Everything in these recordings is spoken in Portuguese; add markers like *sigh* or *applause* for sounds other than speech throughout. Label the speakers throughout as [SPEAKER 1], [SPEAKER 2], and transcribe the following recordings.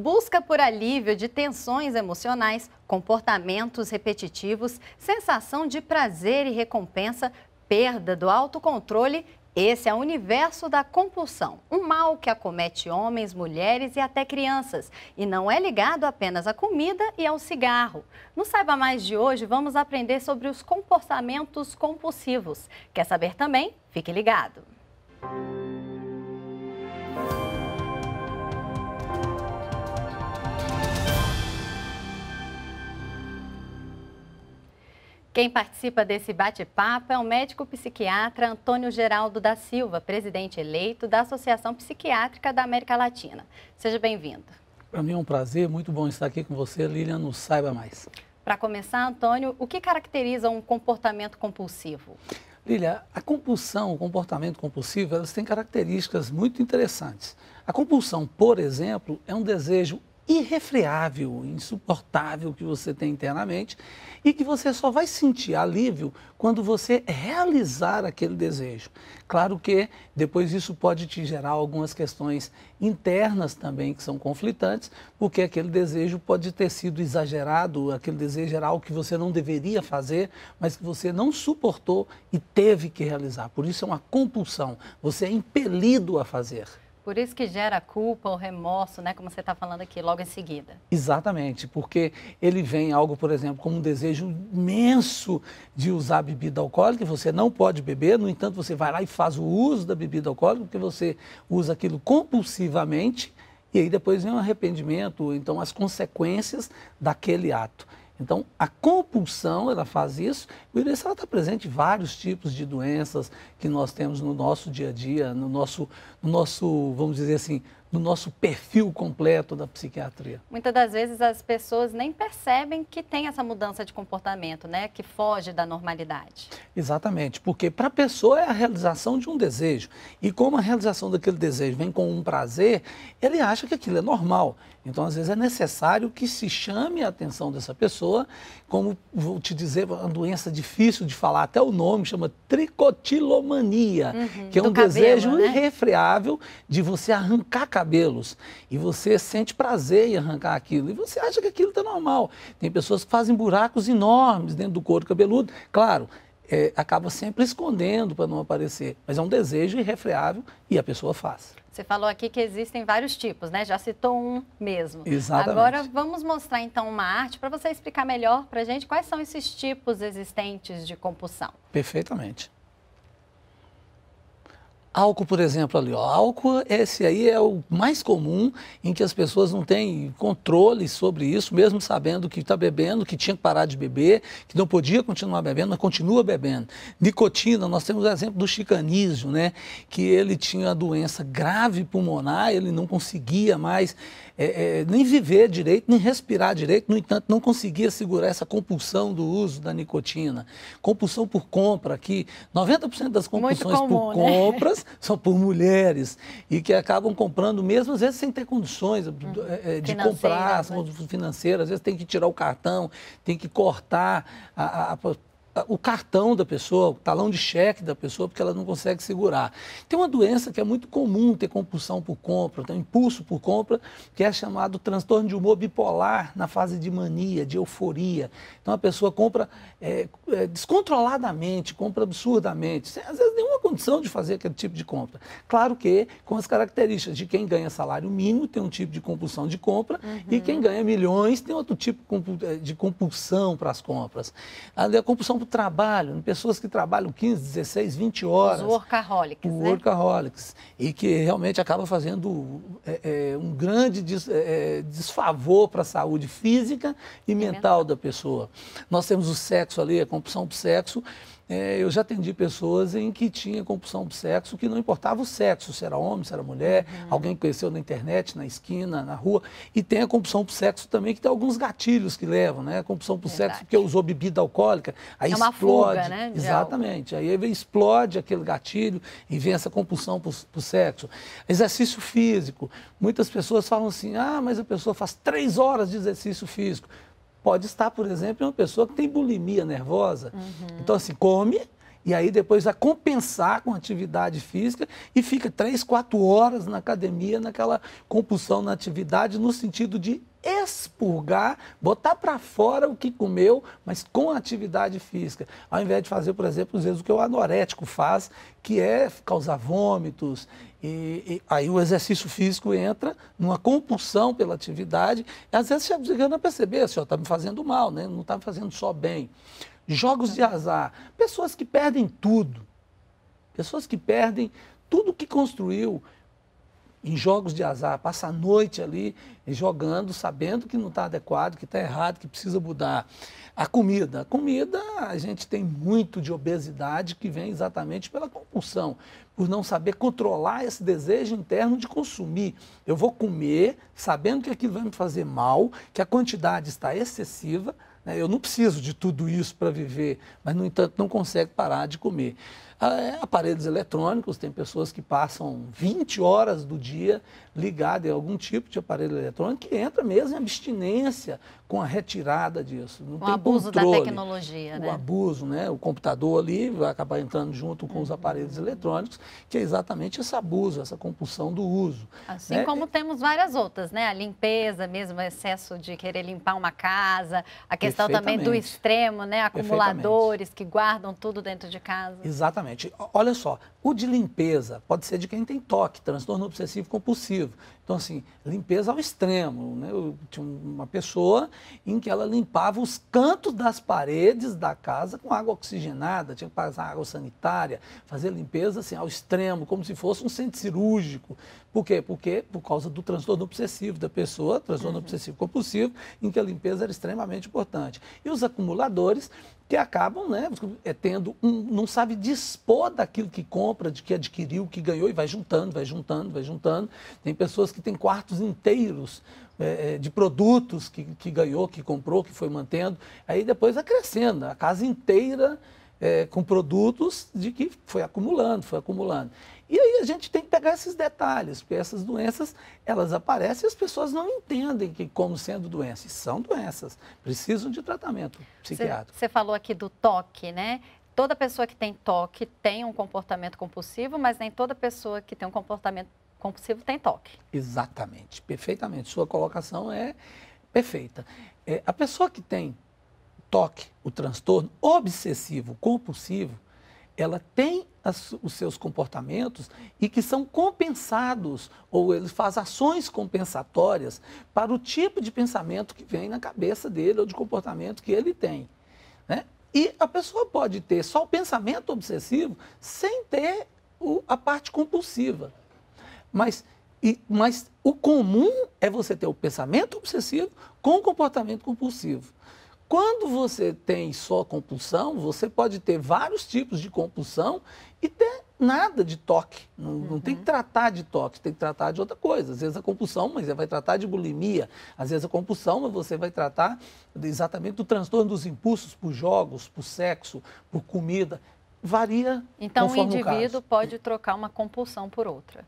[SPEAKER 1] busca por alívio de tensões emocionais, comportamentos repetitivos, sensação de prazer e recompensa, perda do autocontrole. Esse é o universo da compulsão, um mal que acomete homens, mulheres e até crianças, e não é ligado apenas à comida e ao cigarro. No Saiba Mais de hoje, vamos aprender sobre os comportamentos compulsivos. Quer saber também? Fique ligado! Música Quem participa desse bate-papo é o médico psiquiatra Antônio Geraldo da Silva, presidente eleito da Associação Psiquiátrica da América Latina. Seja bem-vindo.
[SPEAKER 2] Para mim é um prazer, muito bom estar aqui com você, Lilian, no Saiba Mais.
[SPEAKER 1] Para começar, Antônio, o que caracteriza um comportamento compulsivo?
[SPEAKER 2] Lilian, a compulsão, o comportamento compulsivo, elas têm características muito interessantes. A compulsão, por exemplo, é um desejo irrefreável, insuportável que você tem internamente e que você só vai sentir alívio quando você realizar aquele desejo. Claro que depois isso pode te gerar algumas questões internas também que são conflitantes, porque aquele desejo pode ter sido exagerado, aquele desejo era algo que você não deveria fazer, mas que você não suportou e teve que realizar. Por isso é uma compulsão, você é impelido a fazer.
[SPEAKER 1] Por isso que gera culpa ou remorso, né? Como você está falando aqui, logo em seguida.
[SPEAKER 2] Exatamente, porque ele vem algo, por exemplo, como um desejo imenso de usar bebida alcoólica, você não pode beber, no entanto, você vai lá e faz o uso da bebida alcoólica, porque você usa aquilo compulsivamente, e aí depois vem o um arrependimento, então as consequências daquele ato. Então, a compulsão, ela faz isso. e IDS está presente em vários tipos de doenças que nós temos no nosso dia a dia, no nosso no nosso, vamos dizer assim, no nosso perfil completo da psiquiatria.
[SPEAKER 1] Muitas das vezes as pessoas nem percebem que tem essa mudança de comportamento, né, que foge da normalidade.
[SPEAKER 2] Exatamente, porque para a pessoa é a realização de um desejo e como a realização daquele desejo vem com um prazer, ele acha que aquilo é normal. Então às vezes é necessário que se chame a atenção dessa pessoa, como vou te dizer, uma doença difícil de falar, até o nome chama tricotilomania, uhum, que é um cabelo, desejo né? irrefreável saudável de você arrancar cabelos e você sente prazer em arrancar aquilo e você acha que aquilo está normal. Tem pessoas que fazem buracos enormes dentro do couro cabeludo. Claro, é, acaba sempre escondendo para não aparecer, mas é um desejo irrefreável e a pessoa faz.
[SPEAKER 1] Você falou aqui que existem vários tipos, né? Já citou um mesmo. Exatamente. Agora vamos mostrar então uma arte para você explicar melhor para a gente quais são esses tipos existentes de compulsão.
[SPEAKER 2] Perfeitamente. Álcool, por exemplo, ali, ó. Álcool, esse aí é o mais comum em que as pessoas não têm controle sobre isso, mesmo sabendo que está bebendo, que tinha que parar de beber, que não podia continuar bebendo, mas continua bebendo. Nicotina, nós temos o exemplo do chicanísio, né? Que ele tinha doença grave pulmonar, ele não conseguia mais é, é, nem viver direito, nem respirar direito, no entanto, não conseguia segurar essa compulsão do uso da nicotina. Compulsão por compra, que 90% das compulsões comum, por né? compras *laughs* são por mulheres e que acabam comprando mesmo, às vezes, sem ter condições eh, hum, eh, de comprar, né? financeiras, às vezes tem que tirar o cartão, tem que cortar a, a, a o cartão da pessoa, o talão de cheque da pessoa, porque ela não consegue segurar. Tem uma doença que é muito comum ter compulsão por compra, ter um impulso por compra, que é chamado transtorno de humor bipolar na fase de mania, de euforia. Então a pessoa compra é, é, descontroladamente, compra absurdamente, sem às vezes nenhuma condição de fazer aquele tipo de compra. Claro que com as características de quem ganha salário mínimo tem um tipo de compulsão de compra uhum. e quem ganha milhões tem outro tipo de é, compulsão para as compras. A compulsão trabalho, pessoas que trabalham 15, 16, 20 horas. Os
[SPEAKER 1] workaholics, né?
[SPEAKER 2] Workaholics. E que realmente acaba fazendo é, é, um grande des, é, é desfavor para a saúde física e, e mental, mental da pessoa. Nós temos o sexo ali, a compulsão do sexo, é, eu já atendi pessoas em que tinha compulsão do sexo, que não importava o sexo, se era homem, se era mulher, uhum. alguém que conheceu na internet, na esquina, na rua, e tem a compulsão por sexo também, que tem alguns gatilhos que levam, né? A compulsão por Verdade. sexo porque usou bebida alcoólica, aí é uma explode. Fuga, né, exatamente. Aí explode aquele gatilho e vem essa compulsão por, por sexo. Exercício físico. Muitas pessoas falam assim, ah, mas a pessoa faz três horas de exercício físico. Pode estar, por exemplo, uma pessoa que tem bulimia nervosa. Uhum. Então, assim, come e aí depois vai compensar com atividade física e fica três, quatro horas na academia, naquela compulsão na atividade, no sentido de expurgar, botar para fora o que comeu, mas com atividade física, ao invés de fazer, por exemplo, às vezes o que o anorético faz, que é causar vômitos, e, e, aí o exercício físico entra numa compulsão pela atividade. Às vezes você chegando a perceber, assim, está me fazendo mal, né? não está me fazendo só bem. Jogos de azar. Pessoas que perdem tudo. Pessoas que perdem tudo que construiu em jogos de azar, passa a noite ali jogando, sabendo que não está adequado, que está errado, que precisa mudar. A comida. A comida, a gente tem muito de obesidade que vem exatamente pela compulsão, por não saber controlar esse desejo interno de consumir. Eu vou comer sabendo que aquilo vai me fazer mal, que a quantidade está excessiva, né? eu não preciso de tudo isso para viver, mas, no entanto, não consegue parar de comer. Ah, é, aparelhos eletrônicos, tem pessoas que passam 20 horas do dia ligadas em algum tipo de aparelho eletrônico que entra mesmo em abstinência com a retirada disso. Não o tem abuso controle. da
[SPEAKER 1] tecnologia, o né?
[SPEAKER 2] abuso, né? O computador ali vai acabar entrando junto com os uhum. aparelhos uhum. eletrônicos, que é exatamente esse abuso, essa compulsão do uso.
[SPEAKER 1] Assim né? como temos várias outras, né? A limpeza mesmo, o excesso de querer limpar uma casa, a questão também do extremo, né? Acumuladores que guardam tudo dentro de casa.
[SPEAKER 2] Exatamente. Exatamente. Olha só, o de limpeza pode ser de quem tem toque, transtorno obsessivo compulsivo. Então, assim, limpeza ao extremo. Né? Eu tinha uma pessoa em que ela limpava os cantos das paredes da casa com água oxigenada, tinha que passar água sanitária, fazer limpeza assim, ao extremo, como se fosse um centro cirúrgico. Por quê? Porque por causa do transtorno obsessivo da pessoa, transtorno uhum. obsessivo compulsivo, em que a limpeza era extremamente importante. E os acumuladores que acabam, né, é, tendo um, não sabe dispor daquilo que compra, de que adquiriu, que ganhou e vai juntando, vai juntando, vai juntando. Tem pessoas que que tem quartos inteiros é, é, de produtos que, que ganhou, que comprou, que foi mantendo. Aí depois acrescendo, a casa inteira é, com produtos de que foi acumulando, foi acumulando. E aí a gente tem que pegar esses detalhes, porque essas doenças, elas aparecem e as pessoas não entendem que como sendo doenças, são doenças, precisam de tratamento psiquiátrico.
[SPEAKER 1] Você falou aqui do toque, né? Toda pessoa que tem toque tem um comportamento compulsivo, mas nem toda pessoa que tem um comportamento compulsivo tem toque.
[SPEAKER 2] Exatamente, perfeitamente. Sua colocação é perfeita. É, a pessoa que tem toque, o transtorno obsessivo compulsivo, ela tem as, os seus comportamentos e que são compensados, ou ele faz ações compensatórias para o tipo de pensamento que vem na cabeça dele ou de comportamento que ele tem. Né? E a pessoa pode ter só o pensamento obsessivo sem ter o, a parte compulsiva. Mas, e, mas o comum é você ter o pensamento obsessivo com o comportamento compulsivo. Quando você tem só compulsão, você pode ter vários tipos de compulsão e ter nada de toque. Não, uhum. não, tem que uhum. tratar de toque, tem que tratar de outra coisa. Às vezes a é compulsão, mas você vai tratar de bulimia. Às vezes a compulsão, mas você vai tratar exatamente do transtorno dos impulsos por jogos, por sexo, por comida. Varia. Então o indivíduo
[SPEAKER 1] o pode trocar uma compulsão por outra.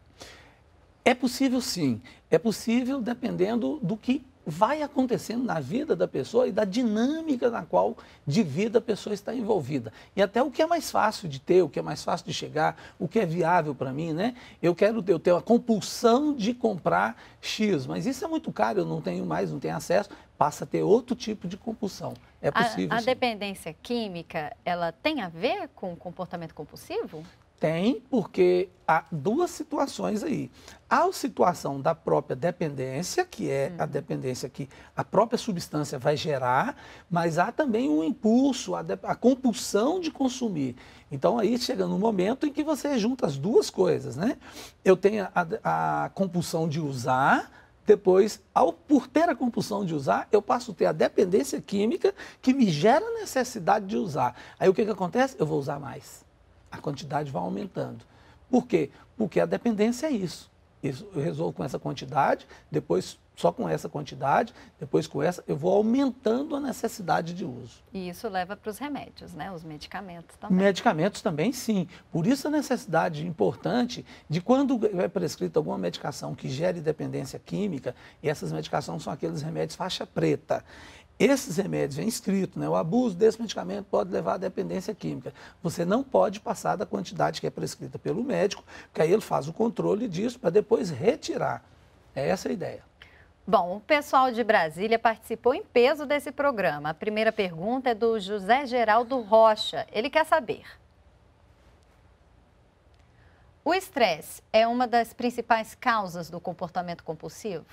[SPEAKER 2] É possível sim. É possível dependendo do que vai acontecendo na vida da pessoa e da dinâmica na qual de vida a pessoa está envolvida. E até o que é mais fácil de ter, o que é mais fácil de chegar, o que é viável para mim, né? Eu quero eu ter a compulsão de comprar X, mas isso é muito caro, eu não tenho mais, não tenho acesso, passa a ter outro tipo de compulsão. É possível. A, a
[SPEAKER 1] dependência química, ela tem a ver com comportamento compulsivo?
[SPEAKER 2] Tem, porque há duas situações aí. Há a situação da própria dependência, que é a uhum. dependência que a própria substância vai gerar, mas há também um impulso, a, de, a compulsão de consumir. Então aí chega no momento em que você junta as duas coisas, né? Eu tenho a, a compulsão de usar, depois, ao, por ter a compulsão de usar, eu passo a ter a dependência química que me gera a necessidade de usar. Aí o que, que acontece? Eu vou usar mais a quantidade vai aumentando. Por quê? Porque a dependência é isso. isso eu resolvo com essa quantidade, depois só com essa quantidade, depois com essa, eu vou aumentando a necessidade de uso.
[SPEAKER 1] E isso leva para os remédios, né? Os medicamentos também.
[SPEAKER 2] Medicamentos também, sim. Por isso a necessidade importante de quando é prescrita alguma medicação que gere dependência química, e essas medicações são aqueles remédios faixa preta. Esses remédios é inscrito, né? O abuso desse medicamento pode levar à dependência química. Você não pode passar da quantidade que é prescrita pelo médico, porque aí ele faz o controle disso para depois retirar. É essa a ideia.
[SPEAKER 1] Bom, o pessoal de Brasília participou em peso desse programa. A primeira pergunta é do José Geraldo Rocha. Ele quer saber. O estresse é uma das principais causas do comportamento compulsivo?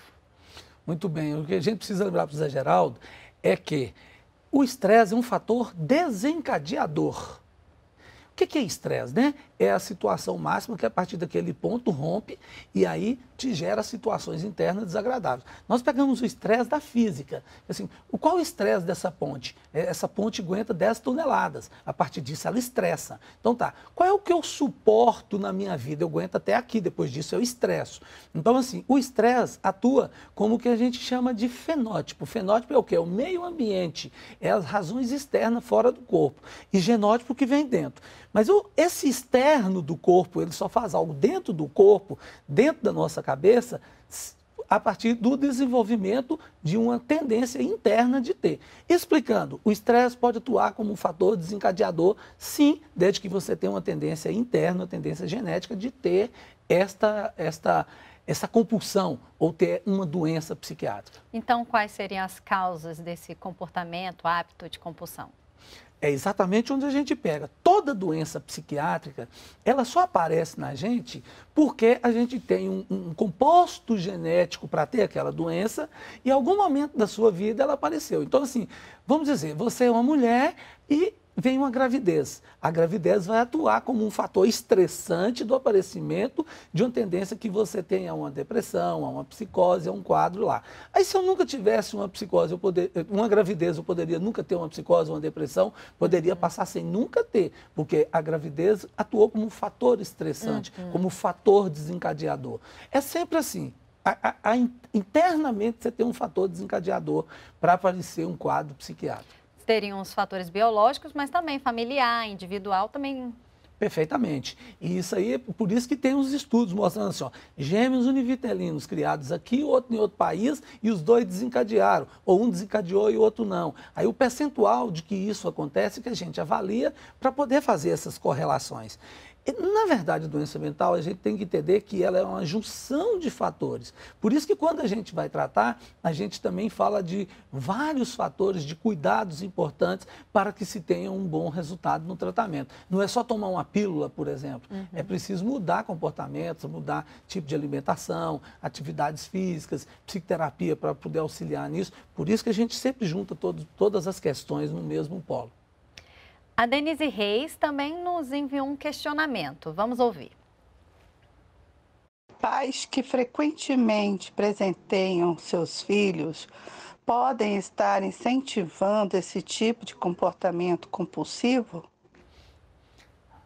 [SPEAKER 2] Muito bem. O que a gente precisa lembrar para o José Geraldo é que o estresse é um fator desencadeador. O que é estresse, né? é a situação máxima que a partir daquele ponto rompe e aí te gera situações internas desagradáveis. Nós pegamos o estresse da física. Assim, qual o estresse dessa ponte? É, essa ponte aguenta 10 toneladas. A partir disso ela estressa. Então tá, qual é o que eu suporto na minha vida? Eu aguento até aqui, depois disso eu estresso. Então assim, o estresse atua como o que a gente chama de fenótipo. fenótipo é o que? É o meio ambiente, é as razões externas fora do corpo. E genótipo que vem dentro. Mas o, esse estresse externo do corpo, ele só faz algo dentro do corpo, dentro da nossa cabeça, a partir do desenvolvimento de uma tendência interna de ter. Explicando, o estresse pode atuar como um fator desencadeador, sim, desde que você tenha uma tendência interna, uma tendência genética de ter esta, esta, essa compulsão ou ter uma doença psiquiátrica.
[SPEAKER 1] Então, quais seriam as causas desse comportamento apto de compulsão?
[SPEAKER 2] É exatamente onde a gente pega. Toda doença psiquiátrica, ela só aparece na gente porque a gente tem um, um composto genético para ter aquela doença e em algum momento da sua vida ela apareceu. Então, assim, vamos dizer, você é uma mulher e vem uma gravidez. A gravidez vai atuar como um fator estressante do aparecimento de uma tendência que você tenha uma depressão, a uma psicose, a um quadro lá. Aí se eu nunca tivesse uma psicose, eu poder, uma gravidez, eu poderia nunca ter uma psicose, uma depressão, poderia uhum. passar sem nunca ter, porque a gravidez atuou como um fator estressante, uhum. como um fator desencadeador. É sempre assim. A, a, a, internamente você tem um fator desencadeador para aparecer um quadro psiquiátrico
[SPEAKER 1] teriam os fatores biológicos, mas também familiar, individual, também
[SPEAKER 2] Perfeitamente. E isso aí, por isso que tem os estudos mostrando assim, ó, gêmeos univitelinos criados aqui, outro em outro país, e os dois desencadearam, ou um desencadeou e o outro não. Aí o percentual de que isso acontece que a gente avalia para poder fazer essas correlações. Na verdade, doença mental, a gente tem que entender que ela é uma junção de fatores. Por isso que quando a gente vai tratar, a gente também fala de vários fatores, de cuidados importantes para que se tenha um bom resultado no tratamento. Não é só tomar uma pílula, por exemplo. Uhum. É preciso mudar comportamentos, mudar tipo de alimentação, atividades físicas, psicoterapia para poder auxiliar nisso. Por isso que a gente sempre junta todo, todas as questões no mesmo polo.
[SPEAKER 1] A Denise Reis também nos enviou um questionamento. Vamos ouvir. Pais que frequentemente presenteiam seus filhos podem estar incentivando esse tipo de comportamento compulsivo?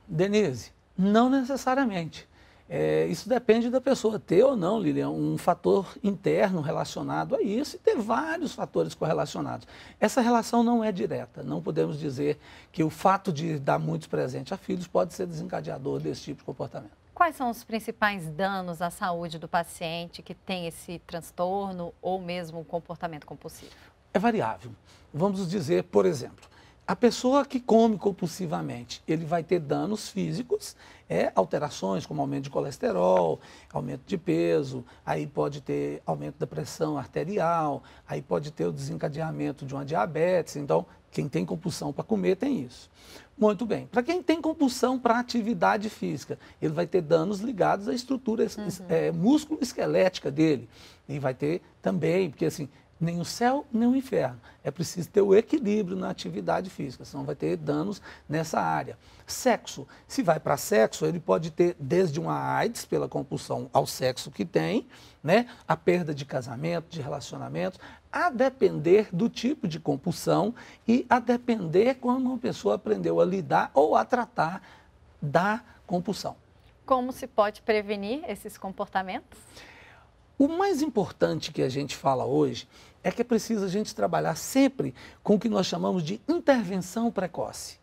[SPEAKER 2] Denise, não necessariamente. É, isso depende da pessoa ter ou não, Lilian, um fator interno relacionado a isso e ter vários fatores correlacionados. Essa relação não é direta, não podemos dizer que o fato de dar muitos presentes a filhos pode ser desencadeador desse tipo de comportamento.
[SPEAKER 1] Quais são os principais danos à saúde do paciente que tem esse transtorno ou mesmo um comportamento compulsivo?
[SPEAKER 2] É variável. Vamos dizer, por exemplo, a pessoa que come compulsivamente, ele vai ter danos físicos, é, alterações como aumento de colesterol, aumento de peso, aí pode ter aumento da pressão arterial, aí pode ter o desencadeamento de uma diabetes. Então, quem tem compulsão para comer tem isso. Muito bem. Para quem tem compulsão para atividade física, ele vai ter danos ligados à estrutura uhum. é, músculo-esquelética dele. E vai ter também, porque assim, nem o céu, nem o inferno. É preciso ter o equilíbrio na atividade física, senão vai ter danos nessa área. Sexo. Se vai para sexo, ele pode ter desde uma AIDS, pela compulsão ao sexo que tem, né? a perda de casamento, de relacionamento, a depender do tipo de compulsão e a depender quando uma pessoa aprendeu a lidar ou a tratar da compulsão.
[SPEAKER 1] Como se pode prevenir esses comportamentos?
[SPEAKER 2] O mais importante que a gente fala hoje é que é preciso a gente trabalhar sempre com o que nós chamamos de intervenção precoce.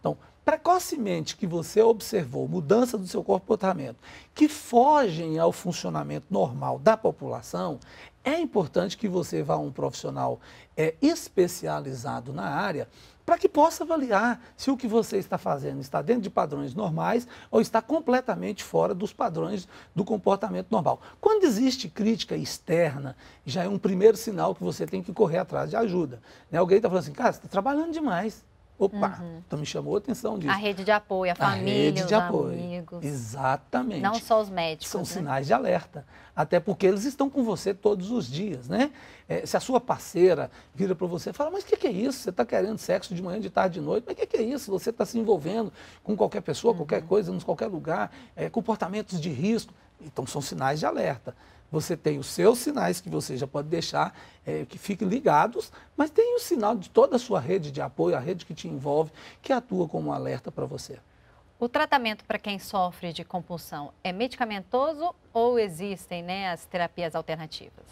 [SPEAKER 2] Então, precocemente que você observou mudança do seu comportamento que fogem ao funcionamento normal da população, é importante que você vá a um profissional é, especializado na área para que possa avaliar se o que você está fazendo está dentro de padrões normais ou está completamente fora dos padrões do comportamento normal. Quando existe crítica externa, já é um primeiro sinal que você tem que correr atrás de ajuda. Né? Alguém está falando assim, cara, você está trabalhando demais. Opa, uhum. então me chamou a atenção disso. A
[SPEAKER 1] rede de apoio, a família, a rede de apoio. amigos.
[SPEAKER 2] Exatamente. Não só os médicos. São né? sinais de alerta. Até porque eles estão com você todos os dias, né? É, se a sua parceira vira para você e fala, mas o que, que, é isso? Você está querendo sexo de manhã, de tarde, de noite? Mas o que, que, é isso? Você está se envolvendo com qualquer pessoa, uhum. qualquer coisa, em qualquer lugar, é, comportamentos de risco. Então são sinais de alerta. Você tem os seus sinais que você já pode deixar é, que fiquem ligados, mas tem o sinal de toda a sua rede de apoio, a rede que te envolve, que atua como um alerta para você.
[SPEAKER 1] O tratamento para quem sofre de compulsão é medicamentoso ou existem né, as terapias alternativas?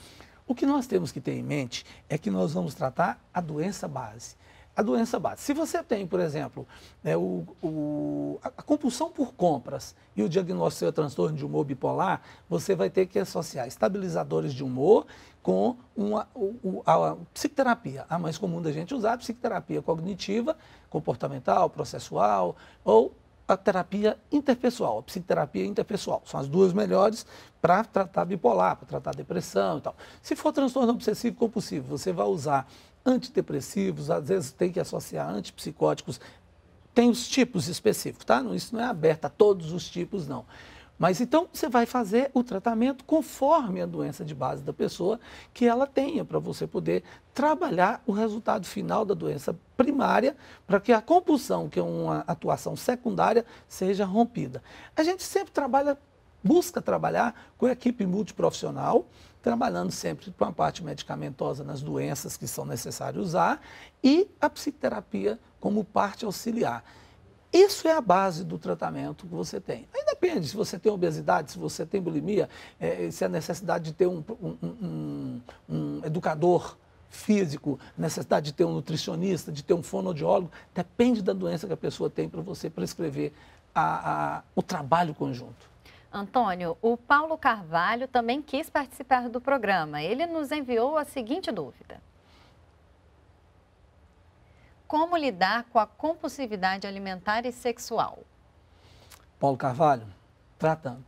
[SPEAKER 2] O que nós temos que ter em mente é que nós vamos tratar a doença base a doença bate. Se você tem, por exemplo, né, o, o, a compulsão por compras e o diagnóstico é transtorno de humor bipolar, você vai ter que associar estabilizadores de humor com uma, o, a, a, psicoterapia, a mais comum da gente usar, é psicoterapia cognitiva, comportamental, processual, ou a terapia interpessoal, a psicoterapia interpessoal. São as duas melhores para tratar bipolar, para tratar depressão e tal. Se for transtorno obsessivo compulsivo, você vai usar antidepressivos, às vezes tem que associar antipsicóticos, tem os tipos específicos, tá? Não, isso não é aberto a todos os tipos, não. Mas então você vai fazer o tratamento conforme a doença de base da pessoa que ela tenha, para você poder trabalhar o resultado final da doença primária, para que a compulsão, que é uma atuação secundária, seja rompida. A gente sempre trabalha, busca trabalhar com a equipe multiprofissional trabalhando sempre com a parte medicamentosa nas doenças que são necessárias usar e a psicoterapia como parte auxiliar. Isso é a base do tratamento que você tem. Aí depende se você tem obesidade, se você tem bulimia, é, é se a necessidade de ter um, um, um, um educador físico, necessidade de ter um nutricionista, de ter um fonoaudiólogo, depende da doença que a pessoa tem para você prescrever a, a, o trabalho conjunto.
[SPEAKER 1] Antônio, o Paulo Carvalho também quis participar do programa. Ele nos enviou a seguinte dúvida: Como lidar com a compulsividade alimentar e sexual?
[SPEAKER 2] Paulo Carvalho, tratando.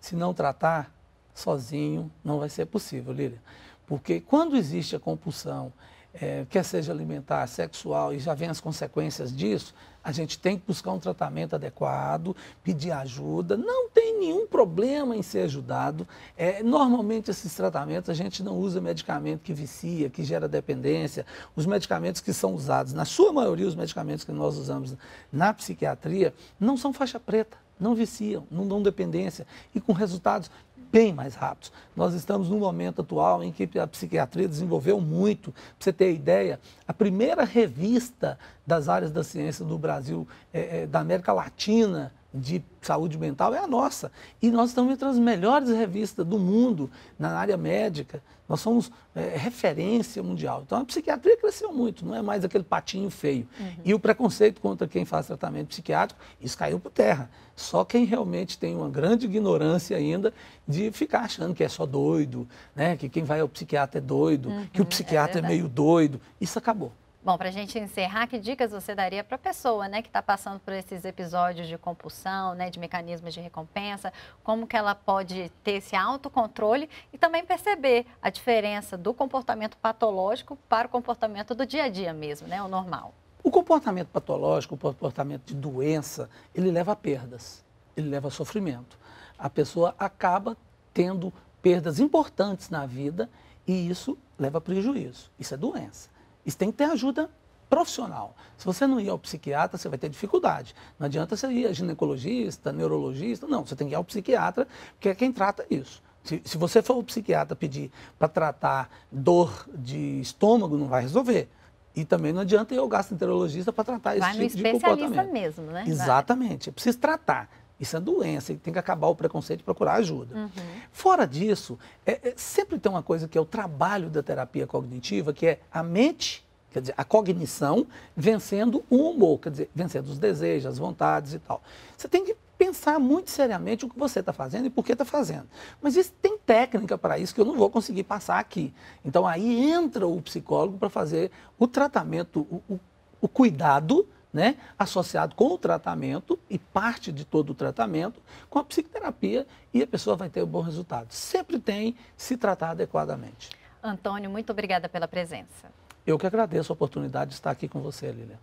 [SPEAKER 2] Se não tratar, sozinho não vai ser possível, Lília. Porque quando existe a compulsão, é, quer seja alimentar, sexual, e já vem as consequências disso, a gente tem que buscar um tratamento adequado, pedir ajuda. Não tem nenhum problema em ser ajudado. É, normalmente, esses tratamentos, a gente não usa medicamento que vicia, que gera dependência. Os medicamentos que são usados, na sua maioria, os medicamentos que nós usamos na psiquiatria, não são faixa preta não viciam, não dão dependência e com resultados bem mais rápidos. Nós estamos num momento atual em que a psiquiatria desenvolveu muito. Para você ter ideia, a primeira revista das áreas da ciência do Brasil, é, é, da América Latina, de saúde mental é a nossa. E nós estamos entre as melhores revistas do mundo na área médica. Nós somos é, referência mundial. Então a psiquiatria cresceu muito, não é mais aquele patinho feio. Uhum. E o preconceito contra quem faz tratamento psiquiátrico, isso caiu por terra. Só quem realmente tem uma grande ignorância ainda de ficar achando que é só doido, né? que quem vai ao psiquiatra é doido, uhum, que o psiquiatra é, é meio doido. Isso acabou.
[SPEAKER 1] Bom, para a gente encerrar, que dicas você daria para a pessoa né, que está passando por esses episódios de compulsão, né, de mecanismos de recompensa, como que ela pode ter esse autocontrole e também perceber a diferença do comportamento patológico para o comportamento do dia a dia mesmo, né, o normal?
[SPEAKER 2] O comportamento patológico, o comportamento de doença, ele leva a perdas, ele leva a sofrimento. A pessoa acaba tendo perdas importantes na vida e isso leva a prejuízo. Isso é doença isso tem que ter ajuda profissional. Se você não ir ao psiquiatra, você vai ter dificuldade. Não adianta você ir a ginecologista, neurologista, não. Você tem que ir ao psiquiatra, porque é quem trata isso. Se, se você for ao psiquiatra pedir para tratar dor de estômago, não vai resolver. E também não adianta ir ao gastroenterologista para tratar vai tipo de comportamento. Vai no especialista mesmo, né? Exatamente. Vai. É Precisa tratar. Isso é doença e tem que acabar o preconceito e procurar ajuda. Uhum. Fora disso, é, é, sempre tem uma coisa que é o trabalho da terapia cognitiva, que é a mente, quer dizer, a cognição vencendo o humor, quer dizer, vencendo os desejos, as vontades e tal. Você tem que pensar muito seriamente o que você está fazendo e por que está fazendo. Mas isso tem técnica para isso que eu não vou conseguir passar aqui. Então aí entra o psicólogo para fazer o tratamento, o, o, o cuidado né, associado com o tratamento e parte de todo o tratamento com a psicoterapia e a pessoa vai ter um bom resultado. Sempre tem se tratar adequadamente.
[SPEAKER 1] Antônio, muito obrigada pela presença.
[SPEAKER 2] Eu que agradeço a oportunidade de estar aqui com você, Lilian.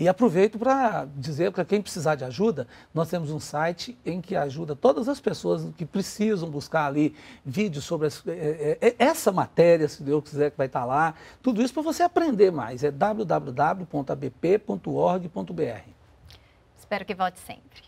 [SPEAKER 2] E aproveito para dizer para quem precisar de ajuda, nós temos um site em que ajuda todas as pessoas que precisam buscar ali vídeos sobre as, é, é, é, essa matéria, se Deus quiser que vai estar tá lá. Tudo isso para você aprender mais. É www.abp.org.br.
[SPEAKER 1] Espero que volte sempre.